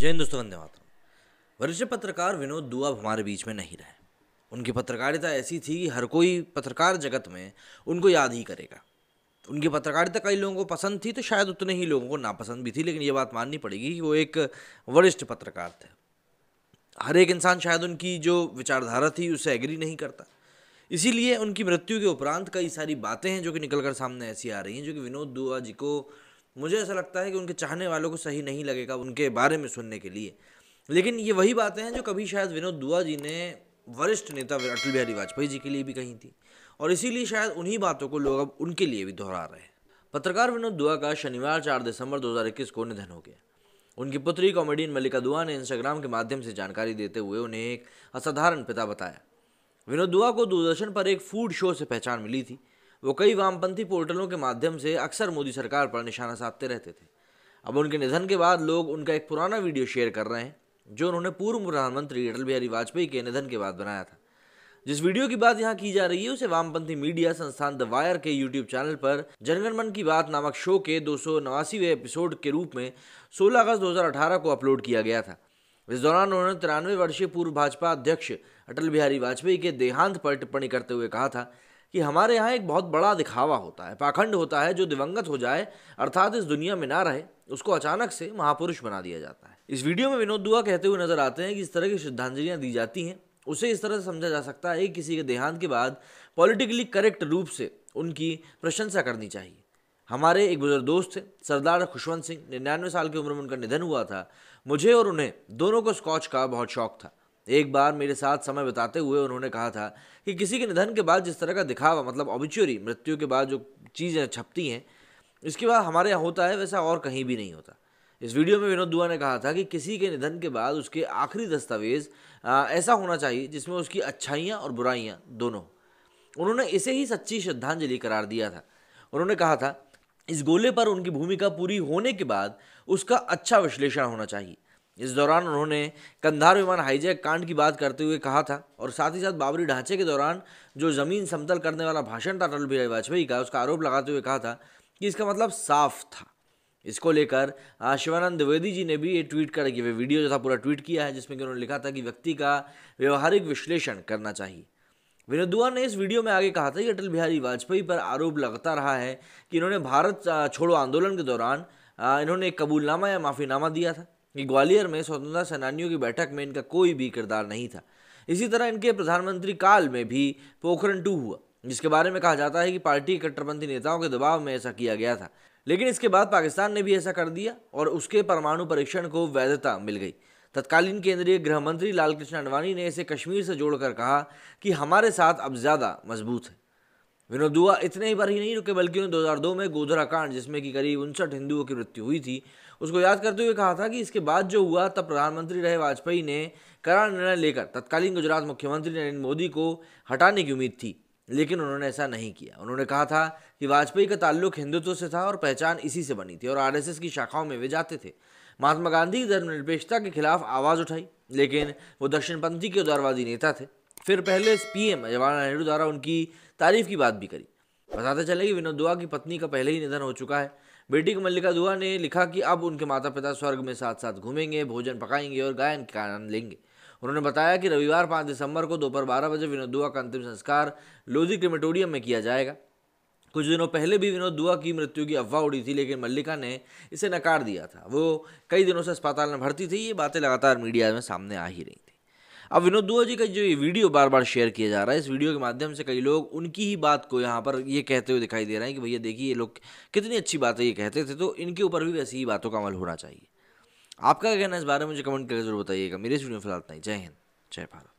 जय हिंद दोस्तों वंदे मातरम वरिष्ठ पत्रकार विनोद दुआ अब हमारे बीच में नहीं रहे उनकी पत्रकारिता ऐसी थी कि हर कोई पत्रकार जगत में उनको याद ही करेगा उनकी पत्रकारिता कई लोगों को पसंद थी तो शायद उतने ही लोगों को नापसंद भी थी लेकिन ये बात माननी पड़ेगी कि वो एक वरिष्ठ पत्रकार थे हर एक इंसान शायद उनकी जो विचारधारा थी उससे एग्री नहीं करता इसीलिए उनकी मृत्यु के उपरांत कई सारी बातें हैं जो कि निकल कर सामने ऐसी आ रही हैं जो कि विनोद दुआ जी को मुझे ऐसा लगता है कि उनके चाहने वालों को सही नहीं लगेगा उनके बारे में सुनने के लिए लेकिन ये वही बातें हैं जो कभी शायद विनोद दुआ जी ने वरिष्ठ नेता अटल बिहारी वाजपेयी जी के लिए भी कही थी और इसीलिए शायद उन्हीं बातों को लोग अब उनके लिए भी दोहरा रहे हैं पत्रकार विनोद दुआ का शनिवार चार दिसंबर दो को निधन हो गया उनकी पुत्री कॉमेडियन मल्लिका दुआ ने इंस्टाग्राम के माध्यम से जानकारी देते हुए उन्हें एक असाधारण पिता बताया विनोद दुआ को दूरदर्शन पर एक फूड शो से पहचान मिली थी वो कई वामपंथी पोर्टलों के माध्यम से अक्सर मोदी सरकार पर निशाना साधते रहते थे अब उनके निधन के बाद लोग उनका एक पुराना वीडियो शेयर कर रहे हैं जो उन्होंने पूर्व प्रधानमंत्री अटल बिहारी वाजपेयी के निधन के बाद बनाया था जिस वीडियो की बात यहाँ की जा रही है उसे वामपंथी मीडिया संस्थान द वायर के यूट्यूब चैनल पर जनगण मन की बात नामक शो के दो एपिसोड के रूप में 16 अगस्त 2018 को अपलोड किया गया था इस दौरान उन्होंने तिरानवे वर्षीय पूर्व भाजपा अध्यक्ष अटल बिहारी वाजपेयी के देहांत पर टिप्पणी करते हुए कहा था कि हमारे यहाँ एक बहुत बड़ा दिखावा होता है पाखंड होता है जो दिवंगत हो जाए अर्थात इस दुनिया में ना रहे उसको अचानक से महापुरुष बना दिया जाता है इस वीडियो में विनोद दुआ कहते हुए नजर आते हैं कि इस तरह की श्रद्धांजलियाँ दी जाती हैं उसे इस तरह से समझा जा सकता है किसी के देहांत के बाद पॉलिटिकली करेक्ट रूप से उनकी प्रशंसा करनी चाहिए हमारे एक बुजुर्ग दोस्त थे सरदार खुशवंत सिंह निन्यानवे साल की उम्र में उनका निधन हुआ था मुझे और उन्हें दोनों को स्कॉच का बहुत शौक था एक बार मेरे साथ समय बिताते हुए उन्होंने कहा था कि किसी के निधन के बाद जिस तरह का दिखावा मतलब ऑबिचुरी मृत्यु के बाद जो चीज़ें छपती हैं इसके बाद हमारे यहाँ होता है वैसा और कहीं भी नहीं होता इस वीडियो में विनोद दुआ ने कहा था कि किसी के निधन के बाद उसके आखिरी दस्तावेज ऐसा होना चाहिए जिसमें उसकी अच्छाइयाँ और बुराइयाँ दोनों उन्होंने इसे ही सच्ची श्रद्धांजलि करार दिया था उन्होंने कहा था इस गोले पर उनकी भूमिका पूरी होने के बाद उसका अच्छा विश्लेषण होना चाहिए इस दौरान उन्होंने कंधार विमान हाईजैक कांड की बात करते हुए कहा था और साथ ही साथ बाबरी ढांचे के दौरान जो ज़मीन समतल करने वाला भाषण था अटल बिहारी वाजपेयी का उसका आरोप लगाते हुए कहा था कि इसका मतलब साफ था इसको लेकर शिवानंद द्विवेदी जी ने भी ये ट्वीट कर वे वीडियो जो था पूरा ट्वीट किया है जिसमें कि उन्होंने लिखा था कि व्यक्ति का व्यवहारिक विश्लेषण करना चाहिए विनोद दुआ ने इस वीडियो में आगे कहा था कि अटल बिहारी वाजपेयी पर आरोप लगता रहा है कि इन्होंने भारत छोड़ो आंदोलन के दौरान इन्होंने एक कबूलनामा या माफ़ीनामा दिया था कि ग्वालियर में स्वतंत्रता सेनानियों की बैठक में इनका कोई भी किरदार नहीं था इसी तरह इनके प्रधानमंत्री काल में भी पोखरण टू हुआ जिसके बारे में कहा जाता है कि पार्टी कट्टरपंथी नेताओं के दबाव में ऐसा किया गया था लेकिन इसके बाद पाकिस्तान ने भी ऐसा कर दिया और उसके परमाणु परीक्षण को वैधता मिल गई तत्कालीन केंद्रीय गृह मंत्री लालकृष्ण अडवाणी ने इसे कश्मीर से जोड़कर कहा कि हमारे साथ अब ज़्यादा मजबूत है विनोद दुआ इतने ही पर ही नहीं रुके बल्कि उन्होंने 2002 में गोधरा कांड जिसमें कि करीब उनसठ हिंदुओं की मृत्यु हुई थी उसको याद करते हुए कहा था कि इसके बाद जो हुआ तब प्रधानमंत्री रहे वाजपेयी ने करा निर्णय लेकर तत्कालीन गुजरात मुख्यमंत्री नरेंद्र मोदी को हटाने की उम्मीद थी लेकिन उन्होंने ऐसा नहीं किया उन्होंने कहा था कि वाजपेयी का ताल्लुक हिंदुत्व से था और पहचान इसी से बनी थी और आर की शाखाओं में वे जाते थे महात्मा गांधी की धर्मनिरपेक्षता के खिलाफ आवाज़ उठाई लेकिन वो दक्षिणपंथी के उदारवादी नेता थे फिर पहले पीएम जवाहरलाल नेहरू द्वारा उनकी तारीफ की बात भी करी बताते चले कि विनोद दुआ की पत्नी का पहले ही निधन हो चुका है बेटी को मल्लिका दुआ ने लिखा कि अब उनके माता पिता स्वर्ग में साथ साथ घूमेंगे भोजन पकाएंगे और गायन का आनंद लेंगे उन्होंने बताया कि रविवार पाँच दिसंबर को दोपहर बारह बजे विनोद दुआ का अंतिम संस्कार लोधी क्रिमेटोरियम में किया जाएगा कुछ दिनों पहले भी विनोद दुआ की मृत्यु की अफवाह उड़ी थी लेकिन मल्लिका ने इसे नकार दिया था वो कई दिनों से अस्पताल में भर्ती थी ये बातें लगातार मीडिया में सामने आ ही रही अब विनोद दुआ जी का जो ये वीडियो बार बार शेयर किया जा रहा है इस वीडियो के माध्यम से कई लोग उनकी ही बात को यहाँ पर ये कहते हुए दिखाई दे रहे हैं कि भैया देखिए ये लोग कितनी अच्छी बात है ये कहते थे तो इनके ऊपर भी वैसी ही बातों का अमल होना चाहिए आपका कहना इस बारे में मुझे कमेंट करके जरूर बताइएगा मेरे इस वीडियो में फिलहाल नहीं जय हिंद जय भारत